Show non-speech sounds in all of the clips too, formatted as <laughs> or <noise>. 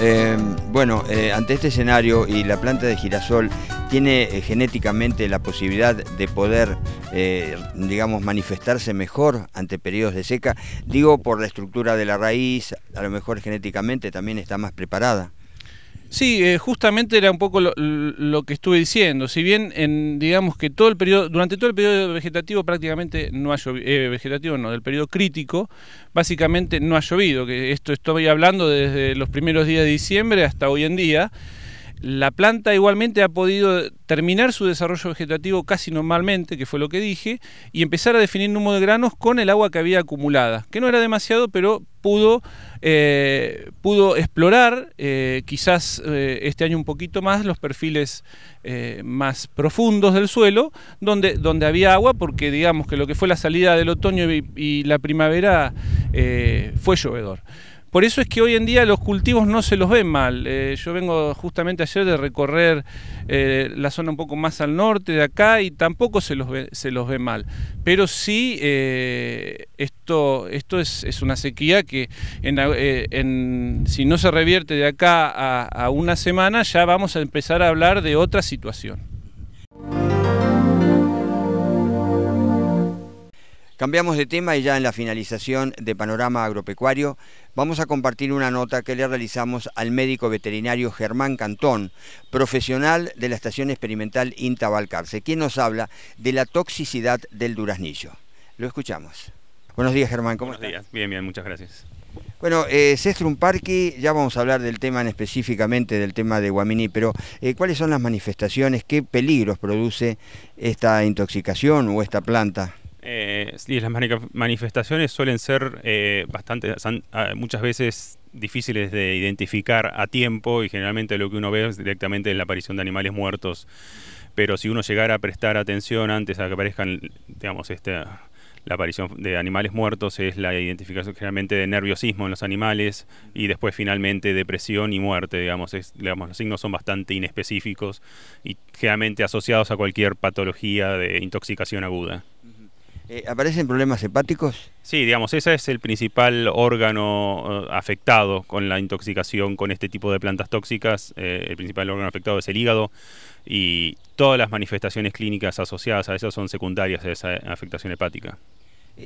Em, bueno, eh, ante este escenario y la planta de girasol tiene eh, genéticamente la posibilidad de poder, eh, digamos, manifestarse mejor ante periodos de seca, digo por la estructura de la raíz, a lo mejor genéticamente también está más preparada. Sí, eh, justamente era un poco lo, que estuve diciendo. Si bien, en, digamos que todo el durante todo el periodo vegetativo prácticamente no ha llovido, eh, vegetativo no, del periodo crítico, básicamente no ha llovido. Que esto estoy hablando desde los primeros días de diciembre hasta hoy en día. La planta igualmente ha podido terminar su desarrollo vegetativo casi normalmente, que fue lo que dije, y empezar a definir número de granos con el agua que había acumulada, que no era demasiado, pero pudo, eh, explorar eh, quizás eh, este año un poquito más los perfiles más profundos del suelo, donde, donde había agua, porque digamos que lo que fue la salida del otoño y, y la primavera fue llovedor. Por eso es que hoy en día los cultivos no se los ven mal. Eh, yo vengo justamente ayer de recorrer eh, la zona un poco más al norte de acá y tampoco se los ve, se los ve mal. Pero sí, eh, esto, esto es, una sequía que si no se revierte de acá a una semana ya vamos a empezar a hablar de otra situación. Cambiamos de tema y ya en la finalización de Panorama Agropecuario vamos a compartir una nota que le realizamos al médico veterinario Germán Cantón, profesional de la Estación Experimental INTA quien nos habla de la toxicidad del duraznillo. Lo escuchamos. Buenos días Germán, ¿cómo Buenos días, bien, bien, muchas gracias. Bueno, eh, Cestrum parque, ya vamos a hablar del tema específicamente, del tema de Guamini, pero eh, ¿cuáles son las manifestaciones? ¿Qué peligros produce esta intoxicación o esta planta? Eh, sí, las manifestaciones suelen ser eh, bastante, ah, muchas veces difíciles de identificar a tiempo y generalmente lo que uno ve es directamente la aparición de animales muertos. Pero si uno llegara a prestar atención antes a que aparezcan, digamos, este, la aparición de animales muertos es la identificación generalmente de nerviosismo en los animales y después finalmente depresión y muerte, digamos los signos son bastante inespecíficos y generalmente asociados a cualquier patología de intoxicación aguda. Eh, ¿Aparecen problemas hepáticos? Sí, digamos, ese es el principal órgano eh, afectado con la intoxicación con este tipo de plantas tóxicas. Eh, el principal órgano afectado es el hígado y todas las manifestaciones clínicas asociadas a eso son secundarias a esa afectación hepática.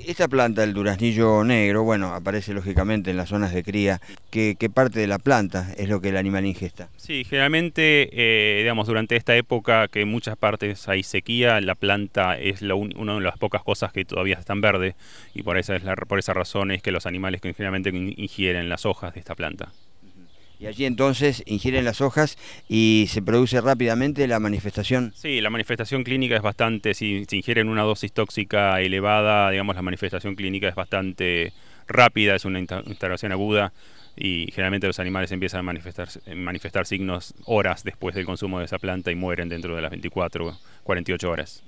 Esta planta, el duraznillo negro, bueno, aparece lógicamente en las zonas de cría. ¿Qué, parte de la planta es lo que el animal ingesta? Sí, generalmente, eh, digamos, durante esta época que en muchas partes hay sequía, la planta es una de las pocas cosas que todavía están verdes y por esa, es por esa razón es que los animales generalmente ingieren las hojas de esta planta. Y allí entonces ingieren las hojas y se produce rápidamente la manifestación. Sí, la manifestación clínica es bastante, si, ingieren una dosis tóxica elevada, digamos, la manifestación clínica es bastante rápida, es una instalación aguda y generalmente los animales empiezan a manifestar, eh, manifestar signos horas después del consumo de esa planta y mueren dentro de las 24, 48 horas.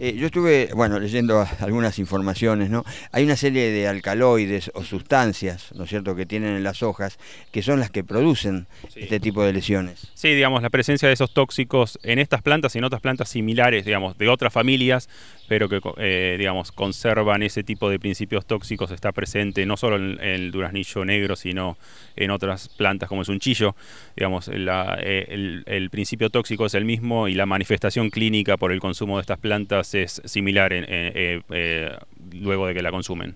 Eh, yo estuve, bueno, leyendo <laughs> algunas informaciones, ¿no? Hay una serie de alcaloides o sustancias, ¿no es cierto?, que tienen en las hojas, que son las que producen este tipo de lesiones. Sí, digamos, la presencia de esos tóxicos en estas plantas y en otras plantas similares, digamos, de otras familias, pero que, eh, digamos, conservan ese tipo de principios tóxicos, está presente no solo en el duraznillo negro, sino en otras plantas como es un chillo. Digamos, eh, el, principio tóxico es el mismo y la manifestación clínica por el consumo de estas plantas es similar eh, eh, luego de que la consumen.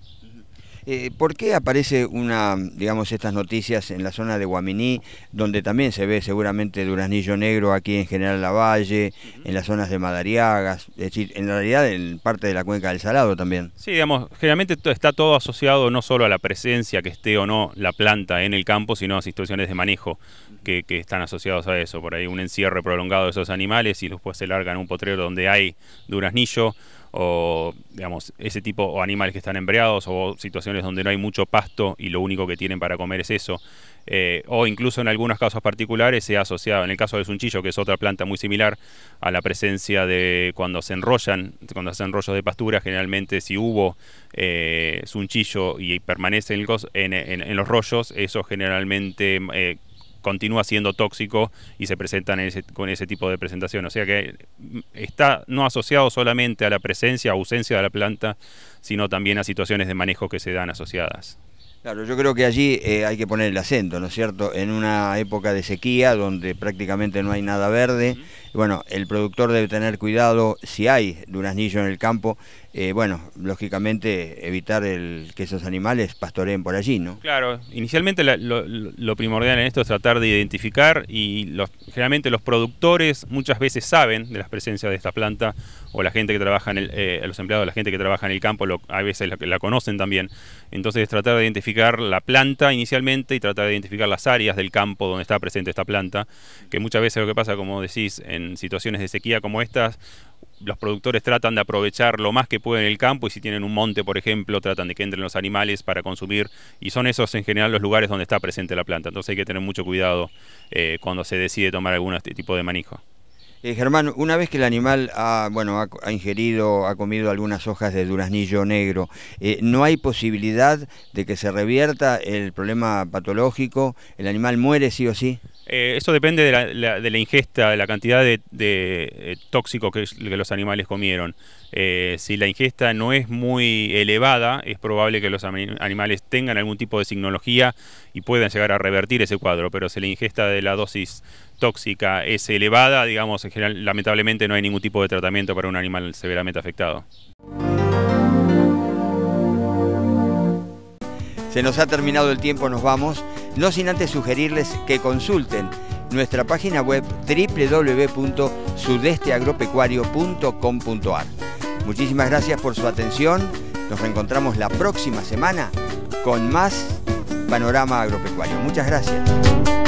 Eh, ¿Por qué aparece una, digamos, estas noticias en la zona de Guaminí, donde también se ve seguramente Duraznillo Negro aquí en General en la valle, en las zonas de Madariagas, es decir, en realidad en parte de la cuenca del Salado también? Sí, digamos, generalmente está todo asociado no solo a la presencia que esté o no la planta en el campo, sino a las situaciones de manejo que, están asociados a eso. Por ahí un encierre prolongado de esos animales y después se largan en un potrero donde hay duraznillo o digamos, ese tipo, o animales que están embreados, o situaciones donde no hay mucho pasto y lo único que tienen para comer es eso. Eh, o incluso en algunos casos particulares se ha asociado, en el caso del sunchillo, que es otra planta muy similar, a la presencia de cuando se enrollan, cuando se rollos de pastura, generalmente si hubo zunchillo eh, sunchillo y permanecen en, en, los rollos, eso generalmente eh, continúa siendo tóxico y se presentan con ese tipo de presentación. O sea que mm, está no asociado solamente a la presencia o ausencia de la planta, sino también a situaciones de manejo que se dan asociadas. Claro, yo creo que allí eh, hay que poner el acento, ¿no es cierto? En una época de sequía donde prácticamente no hay nada verde, bueno, el productor debe tener cuidado si hay anillo en el campo, eh, bueno, lógicamente evitar el, que esos animales pastoreen por allí, ¿no? Claro, inicialmente lo, primordial en esto es tratar de identificar y los, generalmente los productores muchas veces saben de las presencias de esta planta o la gente que trabaja en el, eh, los empleados, la gente que trabaja en el campo, a veces la, la, conocen también. Entonces tratar de identificar la planta inicialmente y tratar de identificar las áreas del campo donde está presente esta planta, que muchas veces lo que pasa, como decís, en situaciones de sequía como estas, los productores tratan de aprovechar lo más que pueden el campo y si tienen un monte, por ejemplo, tratan de que entren los animales para consumir y son esos en general los lugares donde está presente la planta. Entonces hay que tener mucho cuidado eh, cuando se decide tomar algún este tipo de manijo. Eh, Germán, una vez que el animal ha, bueno, ingerido, ha comido algunas hojas de duraznillo negro, eh, ¿no hay posibilidad de que se revierta el problema patológico? ¿El animal muere sí o sí? Eh, eso depende de la, ingesta, de la cantidad de, de eh, tóxico que, los animales comieron. Eh, si la ingesta no es muy elevada, es probable que los animales tengan algún tipo de signología y puedan llegar a revertir ese cuadro, pero si la ingesta de la dosis tóxica es elevada, digamos, en general, lamentablemente no hay ningún tipo de tratamiento para un animal severamente afectado. Se nos ha terminado el tiempo, nos vamos, no sin antes sugerirles que consulten nuestra página web www.sudesteagropecuario.com.ar. Muchísimas gracias por su atención. Nos reencontramos la próxima semana con más Panorama Agropecuario. Muchas gracias.